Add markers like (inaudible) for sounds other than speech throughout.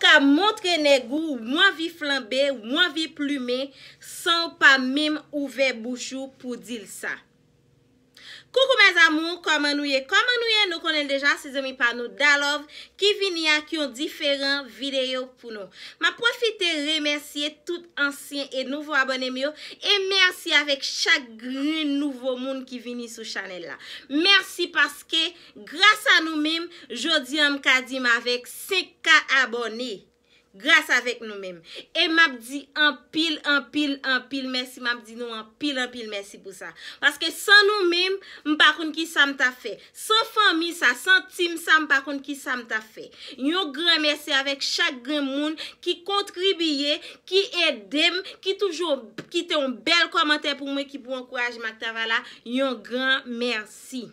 ka montre ne gou ou mwen vi flambe ou mwen vi plume san ou pa mim ouve boujou pou dil sa. Koukou men zamoun, koman nou ye? Koman nou ye nou konen deja se zomi pan nou dalov ki vini a ki yon diferent videyo pou nou. Ma profite remersiye tout ansyen e nouvo abonem yo e mersi avek chak gri nouvo moun ki vini sou chanel la. Mersi paske... Jodi an m ka di m avek 5k abonni. Gras avek nou menm. E map di an pil, an pil, an pil mersi. Map di nou an pil, an pil mersi pou sa. Paske san nou menm, m pa kon ki sa m ta fe. San fami sa, san tim sa, m pa kon ki sa m ta fe. Yon gran mersi avek chak gran moun ki kontribiye, ki edem, ki toujou kite yon bel komante pou mwen ki pou an kouaj mak ta vala. Yon gran mersi.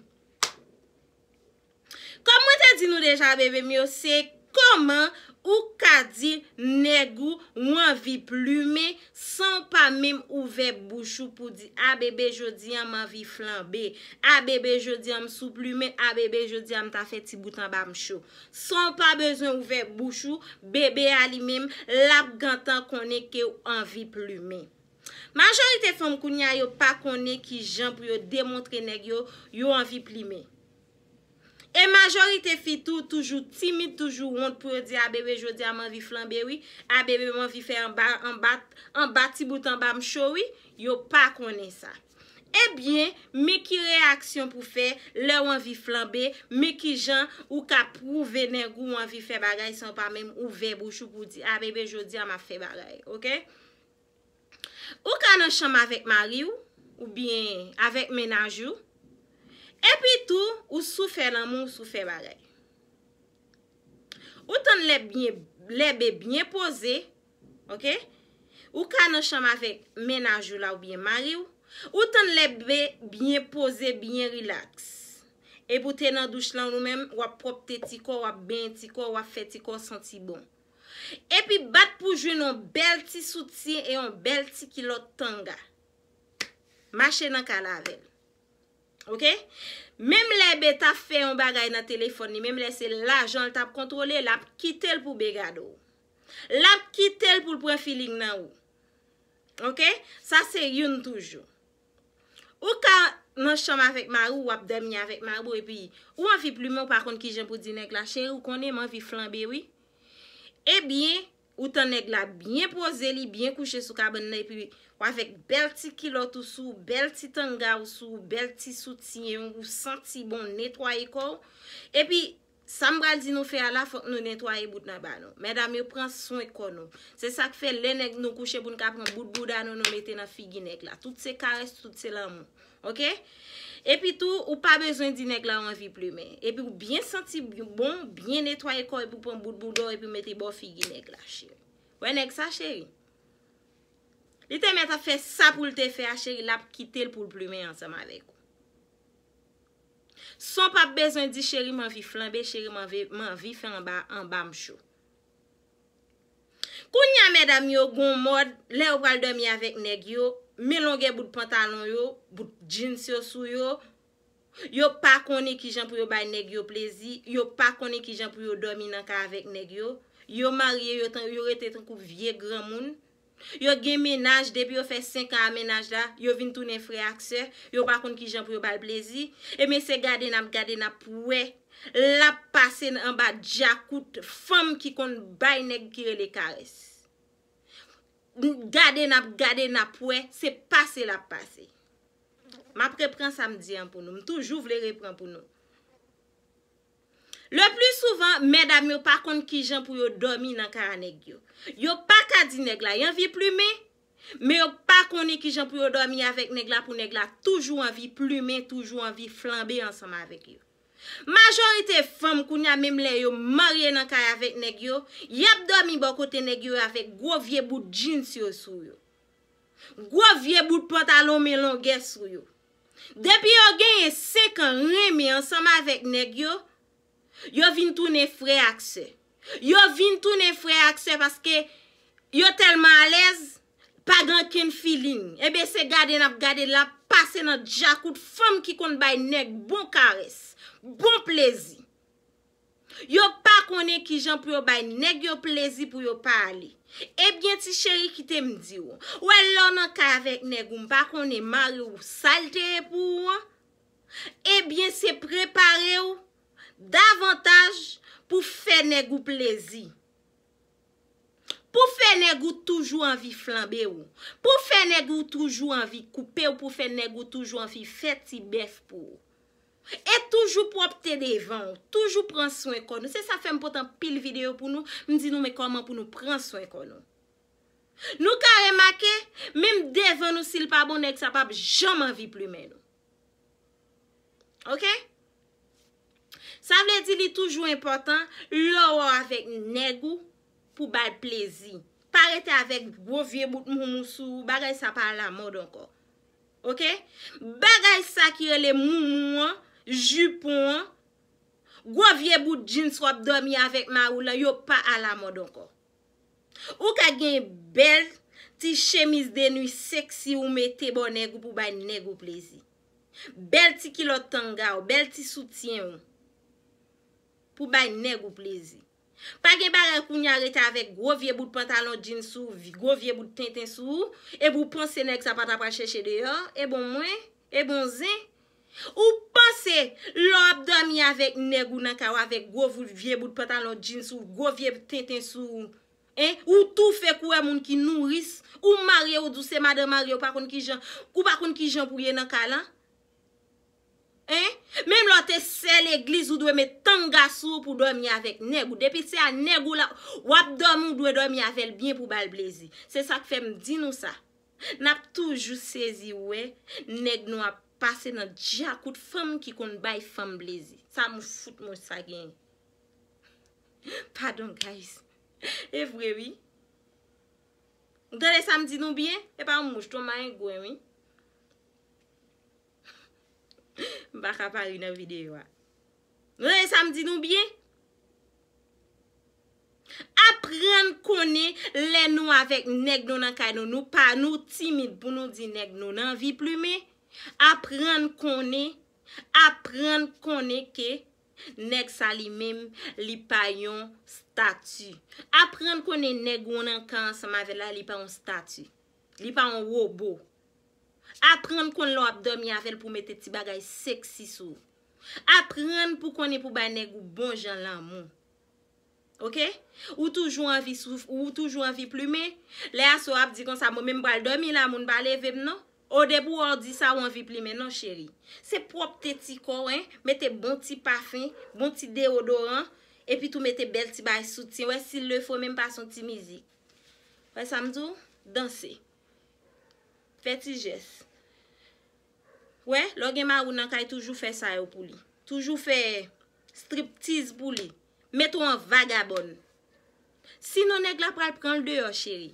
Komwen te di nou deja bebe miyo, se koman ou ka di negu ou anvi plume san pa mim ouve bouchou pou di a ah, bebe jodi am anvi flambe, a ah, bebe jodi am sou plume, a ah, bebe jodi am ta feti boutan ba mchou. San pa bezon ouve bouchou, bebe a li mim lap gantan konen ke ou anvi plume. Majorite fom kounya yo pa konen ki jan pou yo demontre negu yo anvi plume. E majorite fitou toujou timid toujou woun pou di a ah, bebe jodi a ah, man vi flambe wii, a ah, bebe man vi fè an bat, an bat ti boutan bam chow wii, yo pa konen sa. Ebyen, eh me ki reaksyon pou fè, lè wan vi flambe, me ki jan ou ka prou vene gou wan vi fè bagay san pa men ou ve bou chou pou di a bebe jodi a man fè bagay, ok? Ou ka nan chanm avèk mari wou, ou byen avèk menaj wou? Epi tou, ou sou fè lan moun, ou sou fè barel. Ou tan lebe bine pose, ok? Ou ka nan chanm avek menajou la ou bine mari ou. Ou tan lebe bine pose, bine relax. Epi ou ten nan douch lan nou men, wap propte ti ko, wap ben ti ko, wap fet ti ko, senti bon. Epi bat pou jwen nou bel ti souti e nou bel ti ki lot tanga. Mache nan kalavel. Ok, memle be ta fe yon bagay nan telefon ni, memle se la jol ta kontrole, la ki tel pou be gado. La ki tel pou lpon filin nan ou. Ok, sa se yon toujou. Ou ka nan chanm avek ma ou, wap dem ni avek ma ou, epi ou an fi plume ou par kont ki jen pou dinek la chen ou konen, man fi flanbe ou. E bie... Ou tanèk la byen poze li, byen kouche sou kabene. Epi, w avèk bel ti kilot ou sou, bel ti tanga ou sou, bel ti soutien ou senti bon netwayi kon. Epi... Sam bral di nou fe ala fok nou netwaye bout naba nou. Meda mi ou pran son ek kon nou. Se sa ke fe le nek nou kouche pou nou ka pran bout bout da nou nou mete nan figi nek la. Tout se kares, tout se lamou. Ok? E pi tou ou pa bezwen di nek la ou anvi plume. E pi ou bien senti bon, bien netwaye kon e pou pran bout bout do e pi mete bo figi nek la chere. Wè nek sa cheri? Li te met a fe sa pou lte fe a cheri la ki tel pou lplume ansama veko. Son pa bezon di chèri man vi flanbe, chèri man vi fè an ba mchou. Koun ya medam yo goun mod, lè wal domi avèk neg yo, mè longè bout pantalon yo, bout jeans yo sou yo, yo pa konè ki jan pou yo bay neg yo plezi, yo pa konè ki jan pou yo domi nan ka avèk neg yo, yo marye yo ten yo rete ten kou vie gran moun, Yo gen menaj, debi yo fe 5 an a menaj la, yo vin toune fri akse, yo bakon ki jan pou yo bal plezi, eme se gade nam gade na pwe, la pase nan ba diakout, fam ki kon bay neg kire le kares. Gade nam gade na pwe, se pase la pase. Ma prepran samdi an pou nou, m toujou vle repran pou nou. Le plu souvan, medam yo pa kon ki jen pou yo domi nan kara negyo. Yo pa ka di negla, yon vi plume. Me yo pa koni ki jen pou yo domi avèk negla pou negla toujou an vi plume, toujou an vi flambe ansama avèk yo. Majorite fèm koun ya mèm lè yo morye nan kara avèk negyo, yap domi bò bon kote negyo avèk gwo vie bout jins yo sou yo. Gwo vie bout pantalon mè longè sou yo. Depi yo genye se kan reme ansama avèk negyo, Yo vin tou ne fre akse Yo vin tou ne fre akse Paske yo telman alez Pa gan ken filin Ebe se gade nap gade la Pase nan djakout Fem ki kon bay neg bon kares Bon plezi Yo pa konen ki jan pou yo bay neg Yo plezi pou yo parli Ebyen ti cheri ki te mdi ou Ou e lonan ka avek neg Ou mpa konen mal ou salte pou ou Ebyen se prepare ou Davantage pou fè negou plezi Pou fè negou toujou anvi flambe ou Pou fè negou toujou anvi koupe ou Pou fè negou toujou anvi fè ti bef pou E toujou pou opte devan ou Toujou pran sou ekonou Se sa fèm potan pil video pou nou Mwen di nou me koman pou nou pran sou ekonou Nou kare make Mwen devan nou sil pa bon ek sa pap Jam anvi plu men Ok toujou impotant, lò wò avèk negou pou bèl plezi. Parete avèk gwo vie bout moun mousou, bagay sa pa alamod anko. Ok? Bagay sa ki yole moun moun, jupon, gwo vie bout jeans wap domi avèk ma ou la, yo pa alamod anko. Ou ka gen bel ti chemis denoui seksi ou me te bon negou pou bèl negou plezi. Bel ti kilot tanga ou, bel ti soutyen ou. Pou bay neg ou plezi. Pake bare kou nyarete avek govye bout pantalon djin sou, govye bout tenten sou, e bou ponse neg sa pata pa cheshe deyo, e bon mwen, e bon zen. Ou ponse lopdami avek neg ou nan kawa, avek govye bout pantalon djin sou, govye bout tenten sou. Ou tou fe kou e moun ki nouris, ou marye ou duse madè marye ou pakoun ki jan pou ye nan kala. Mèm lò te sè l'eglis ou dwe mè tanga sou pou dòm yavek negu Depi se a negu la wap dòm ou dwe dòm yavek byen pou bal blezi Se sa k fèm di nou sa Nap toujou sezi we Neg nou ap pase nan diakout fèm ki kon bay fèm blezi Sa mou fout mou sa gen Padon guys Evrewi Dèle sa m di nou byen E pa m mouch ton mayen gwen wè Mba ka pari nan videyo a. Mwenye sa mdi nou bie? Aprende kone le nou avek nek nou nan kay nou nou pa nou timid pou nou di nek nou nan vi plume. Aprende kone, aprene kone ke nek sa li mim li pa yon statu. Aprende kone nek wou nan kan sa mavela li pa yon statu. Li pa yon wobo. Aprende kon lo ap domi avel pou mette ti bagay seksi sou. Aprende pou koni pou bay neg ou bon jan la moun. Ok? Ou toujou anvi souf ou toujou anvi plume. Le a sou ap di kon sa moun menm bal domi la moun bal evim non? O debou ordi sa ou anvi plume non cheri? Se prop te ti kouen, mette bon ti parfin, bon ti deodorant. E pi tou mette bel ti bagay soutien. Ou e si le fò menm pa son ti mizik. Ou e sa mdou? Dansi. Fè ti jèss. Ouè, logè ma ou nan kaj e toujou fè sa yo pou li. Toujou fè striptiz pou li. Metou an vagabon. Sinon, neg la pral pran l deyo, chéri.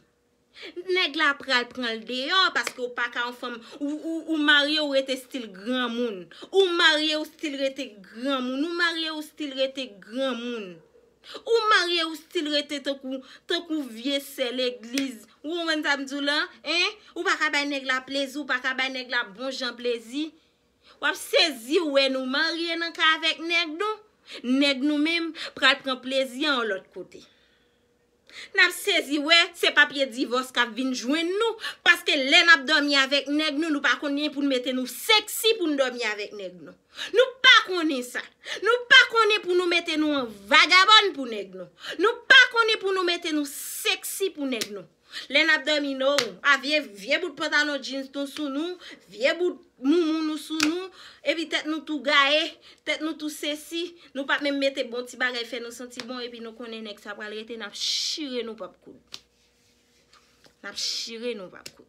Neg la pral pran l deyo, paske ou pa ka an fèm, ou marye ou rete stil gran moun. Ou marye ou stil rete gran moun. Ou marye ou stil rete gran moun. Ou marye ou stil rete tok ou vie se l'eglize Ou mwen tam djou la, eh? Ou pa ka bay neg la plezi, ou pa ka bay neg la bonjan plezi Wap sezi ou en ou marye nan ka avek neg nou Neg nou mèm pral pren plezi an l ot kote Nap sezi we, se papye divos ka vin jwen nou Paske len ap domi avèk neg nou, nou pa konen pou nou mette nou seksi pou nou domi avèk neg nou Nou pa konen sa, nou pa konen pou nou mette nou an vagabon pou neg nou Nou pa konen pou nou mette nou seksi pou neg nou Len ap domi nou, avye vye bout pota nou jeans ton sou nou Vye bout moun moun nou sou nou E pi tet nou tou gae, tet nou tou sesi, nou pat men mette bon ti bagay fe nou senti bon, e pi nou konen ek sa pral rete nap shire nou pap koud. Nap shire nou pap koud.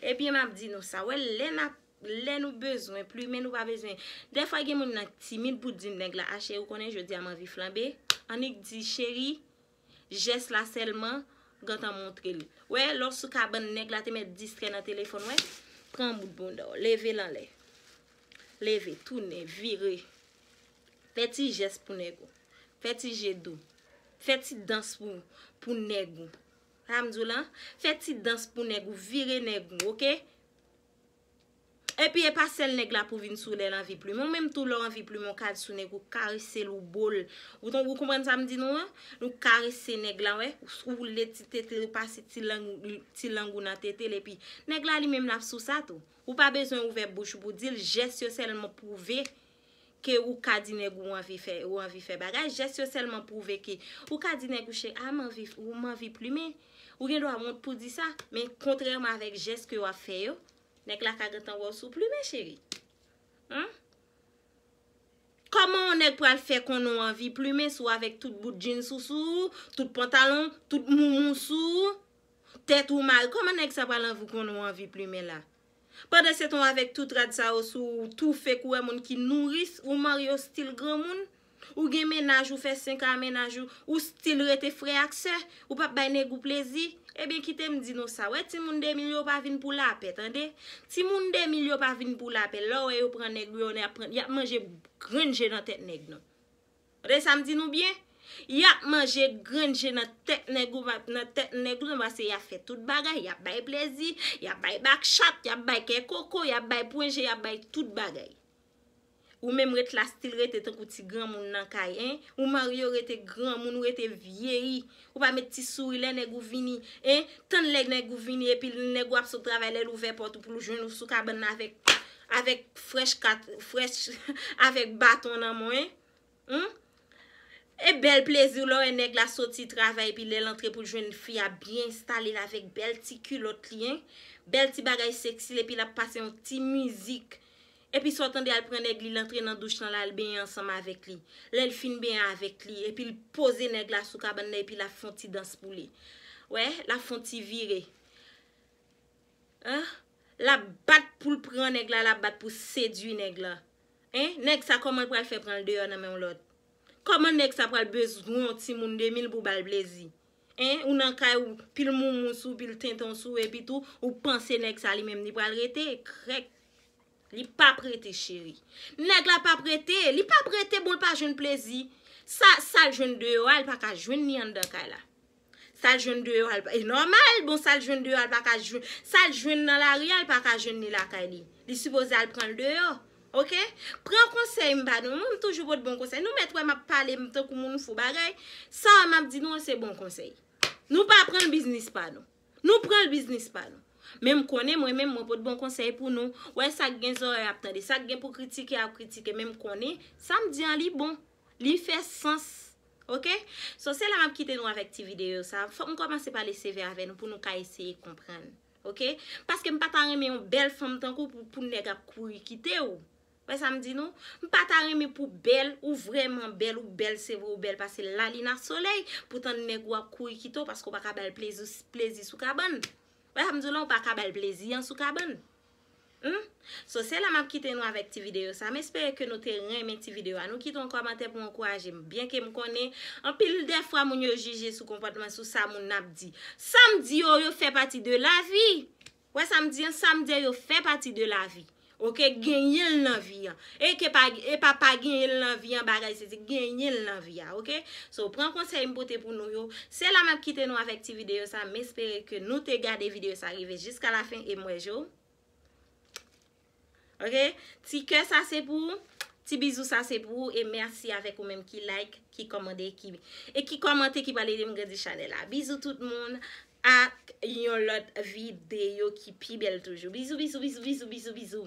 E pi map di nou sa, we, le nou bezwen, plu men nou pa bezwen. Defwa gen moun nan timid bout din neg la, a chè ou konen, je di aman vi flanbe, anik di chèri, jes la selman, gantan montre li. We, lorsou ka ban neg la te met distre nan telefon, we, pran bout bon da ou, leve lan le. Leve, toune, vire, peti jes pou negou, peti jedou, peti dans pou negou, hamdou lan, peti dans pou negou, vire negou, okey? E pi e pa sel neg la pou vin sou lè l'anvi plume. Ou mèm tou lò anvi plume ou kadi sou neg ou karise lou bol. Ou ton wou koumren sa mdi nou an? Nou karise neg la ou e. Ou sou lè ti tete ou pasi ti langou nan tete lè pi. Neg la li mèm laf sou sa tou. Ou pa bezon ouve bouchou pou dil. Ou jes yo selman pou ve ke ou kadi neg ou anvi fe bagay. Ou jes yo selman pou ve ke ou kadi neg ou chek. Ah, ou m'anvi plume. Ou gen do a mont pou di sa. Men kontrèrman avèk jes ke yo a fe yo. Nèk la kagè tan wò sou plume, chéri? Koman nèk pral fè konon anvi plume sou avèk tout bout djin sou sou, tout pantalon, tout moun sou, tèt ou mal? Koman nèk sa pral anvou konon anvi plume la? Pwè de sè ton avèk tout radsa wò sou, tout fèk wè moun ki nouris ou maryo stil grè moun? Ou gen menaj, ou fe synka menaj, ou stil rete fre aksè, ou pa bay negu plezi, e eh ben kite mdi nou sa, we ti moun de milyo pa vin pou lape, tan de? Ti moun de milyo pa vin pou lape, lo we yo pran negu, yo ne ap pran, yak manje grenje nan tek negu nou. O de, sa mdi nou bien? Yak manje grenje nan tek negu, nan tek negu nou, vase ya fe tout bagay, ya bay plezi, ya bay bakchat, ya bay ke koko, ya bay pwenje, ya bay tout bagay. Ou mèm rete la stil rete tan kouti gran moun nan kay, hein? Ou maryo rete gran moun, ou rete vieyi. Ou pa mè ti suri lè nèk ou vini, hein? Eh? Tan lèk nèk ou vini, epi lèk wap sou travay lèl ouve portou pou l'oujoun ou soukaben nan avek... Avek fwesh kat... fwesh... (laughs) avek baton nan moun, hein? Eh? Hm? E bel plezi ou lò e nèk la sou ti travay epi lèl antre pou l'oujoun fwi a bie installi lavek bel ti kulot li, hein? Eh? Bel ti bagay seksil epi la pase yon ti mizik... Epi sotan de al pren neg li lantre nan douj tan la al benye ansama avek li. Le l fin benye avek li epi l pose neg la sou kaban ne epi la fonti dans pou li. We, la fonti vire. La bat pou l pren neg la, la bat pou sedu neg la. Nek sa koman pral fe pran l deyon nan men ou lot. Koman nek sa pral bezou an ti moun demil pou bal blezi. Ou nan kay ou pil moun moun sou, pil tintan sou epi tou. Ou panse nek sa li menm ni pral rete. Krek. Li pa prete, chéri. Neg la pa prete. Li pa prete, bol pa joun plezi. Sa, sa l joun deyo, al pa ka joun ni an dekala. Sa l joun deyo, al pa... E normal, bon, sa l joun deyo, al pa ka joun... Sa l joun nan la riyan, al pa ka joun ni lakali. Li supose al pren l deyo. Ok? Pren konsey mba nou. Mwen mwen toujou vod bon konsey. Nou met wè m ap pale mte kou moun nou fou bagay. Sa m ap di nou, an se bon konsey. Nou pa pren l biznis pa nou. Nou pren l biznis pa nou. Mem konen, mwen mwen mwen pot bon konseye pou nou. Wè, sak gen zore ap tande. Sak gen pou kritike ap kritike. Mem konen, sa m diyan li bon. Li fè sens. Ok? So, se la m ap kite nou avèk ti videyo, sa. M komanse pali seve avè nou pou nou ka eseye komprende. Ok? Paske m pa tan reme yon bel fèm tan kou pou nèk ap kou yikite ou. Wè, sa m di nou? M pa tan reme pou bel ou vremen bel ou bel seve ou bel pase lalina soley pou tan nèk wap kou yikite ou. Paske wap ak bel plezi sou kabon. Ouè hamdoulon ou pa kabal plezi an sou kaban. Hmm? So se la map kite nou avèk ti videyo sa. Mè espère ke nou te remè ti videyo an. Nou kite an komante pou an kouaje mè. Bien ke m konè. An pil defwa moun yo juje sou kompatman sou sa moun ap di. Samdi oh, yo yo fè pati de la vi. Ouè samdi. An samdi yo yo fè pati de la vi. Ok, genye l nan viyan. E ke pa, e pa pa genye l nan viyan, baray, se se genye l nan viyan, ok? So, pran konsey m bote pou nou yo. Se la map kite nou avèk ti video sa, m espere ke nou te gade video sa rive jiska la fin e mwen yo. Ok? Ti ke sa se pou, ti bizou sa se pou, e mersi avèk ou mèm ki like, ki komande, e ki komande ki balè dem gè di chanel. A, bizou tout moun. ak yon lot videyo ki pi bel toujou. Bisou, bisou, bisou, bisou, bisou, bisou.